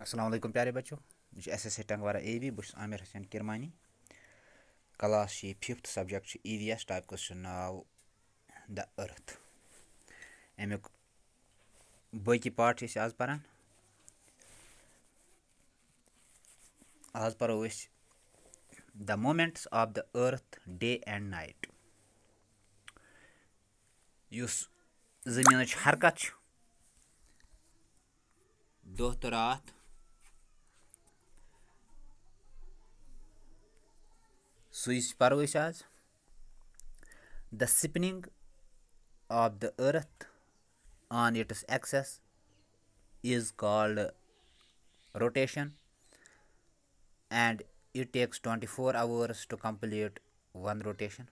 अस्सलाम वालेकुम प्यारे बच्चों मुझे एस एस ए टंगवारा ए वी बहुत आमिर हसन किरमानी क्लास ये fifth subject E V S type का नाव द अर्थ अमुक बाकी पार्ट आज पारान आज पो the moments of the earth day and night उस जमीन हरकत दो तो रात سُے پَرو أسۍ as the spinning of the earth on its axis is called rotation and it takes twenty four hours to complete one rotation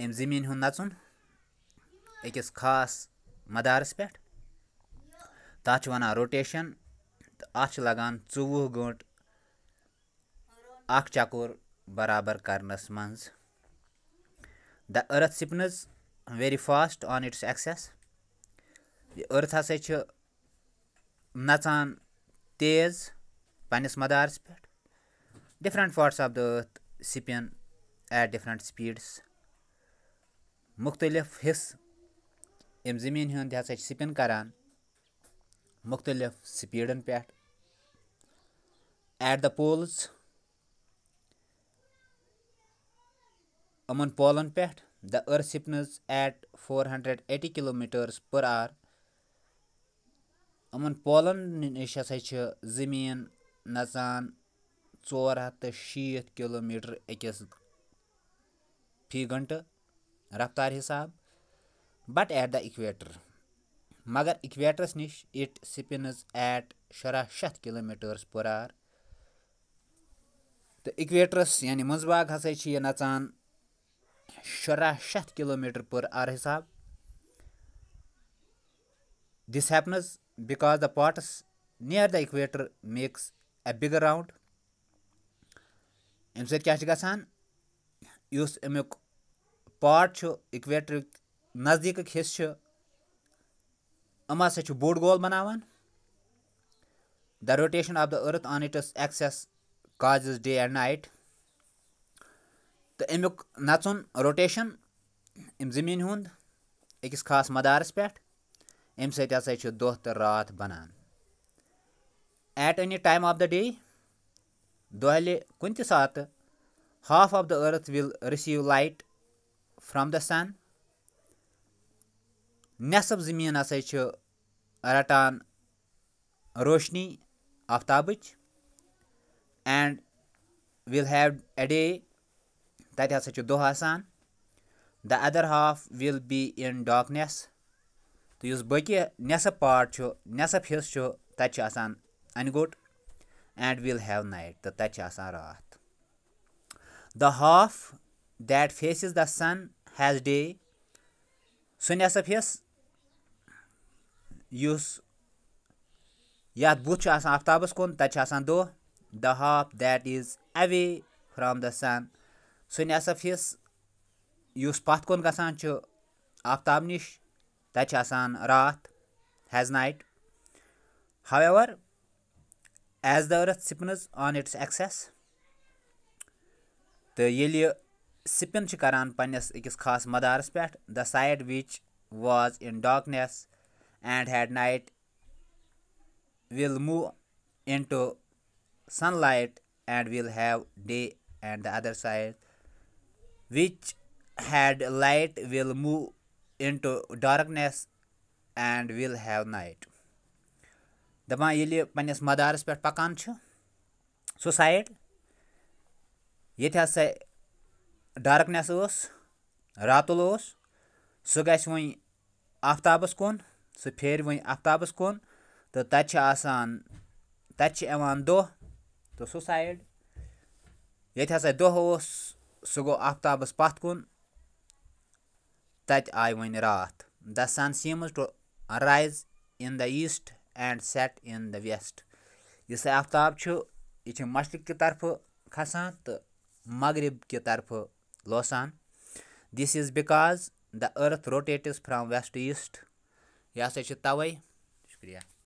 اَمہِ زٔمیٖن ہُنٛد نَژُن أکِس خاص مدارَس پٮ۪ٹھ تَتھ چھِ وَنان روٹیشَن تہٕ اَتھ چھِ لَگان ژوٚوُہ گٲنٛٹہٕ اکھ چکور برابر کرنس منٛز the earth spins very fast on its axis یہِ أرٕتھ ہسا چھِ نژان تیز پننِس مدارَس پٮ۪ٹھ different parts of the earth spin at different speeds مختلف حِصہٕ ییٚمہِ زٔمیٖن ہُنٛد ہسا چھِ سِپِن کران مختلف سِپیٖڈَن پٮ۪ٹھ ایٹ دَ پولٕز یِمَن پولَن پٮ۪ٹھ the earth spins at four hundred eighty kilometres per hour یِمَن پولَن نِش ہَسا چھِ زٔمیٖن نَژان ژور ہَتھ تہٕ شیٖتھ کِلوٗ میٖٹر أکِس فی گھنٛٹہٕ رفتار حِساب بَٹ ایٹ دَ اِکویٹر مگر اِکویٹرَس نِش اِٹ سِپِنٕز ایٹ شُراہ شَتھ کِلوٗ میٖٹٲرٕس پٔر آر تہٕ اِکویٹرَس یعنی منٛزٕ باگ ہَسا چھِ یہِ نَژان شُراہ شیٚتھ کِلوٗمیٖٹر پٔر اَوَر حِساب this happens because the parts near the equator makes a bigger round اَمہِ سۭتۍ کیٛاہ چھِ گژھان یُس اَمیُک پاٹ چھُ اِکویٹرُک نزدیٖکٕکۍ حِصہٕ چھِ یِم ہَسا چھِ بوٚڑ گول بَناوان the rotation of the earth on its axis causes day and night तो अमियुक नचुन रोटेशन अम जमीन हूँ अकिस खास मदारस पे अमि सत तो रात बनान at any time of the day दोहल कुन त सात half of the earth will receive light from the sun नसब जमीन हसा रटान रोशनी आफ्ताब and will have a day تَتہِ ہسا چھُ دۄہ آسان the other half will be in darkness تہٕ یُس بٲقی نٮ۪صٕف پاٹ چھُ نٮ۪صٕف حِصہٕ چھُ تَتہِ چھُ آسان اَنہِ گوٚٹ اینڈ وِل ہیو نایٹ تہٕ تَتہِ چھِ آسان راتھ the half that faces the sun has day سُہ نٮ۪صٕف حِصہٕ یُس یَتھ بُتھ چھُ آسان آفتابَس کُن تَتہِ چھُ آسان دۄہ the half that is away from the sun سُہ نٮ۪صٕف حِصہٕ یُس پَتھ کُن گژھان چھُ آفتاب نِش تَتہِ چھِ آسان راتھ has night however as the earth spins on its axis تہٕ ییٚلہِ یہِ سِپِن چھِ کَران پنٛنِس أکِس خاص مدارَس پٮ۪ٹھ the side which was in darkness and had night will move into sunlight and will have day and the other side which had light will move into darkness and will have night दपان यह पन्नस मदारस पे पकान so side ये हसा darkness रातुल सह ग one कुन सह फेर वन कुन तो ततान तत दह तो सो ये दह سُہ گوٚو آفتابَس پَتھ کُن تَتہِ آیہِ وۄنۍ راتھ the sun seems to rise in the east and set in the west یُس یہِ آفتاب چھُ یہِ چھُ مشرِق کہِ طرفہٕ کھَسان تہٕ مغرِب کہِ طرفہٕ لوسان this is because the earth rotates from west east یہِ ہَسا چھِ تَوَے شُکریہ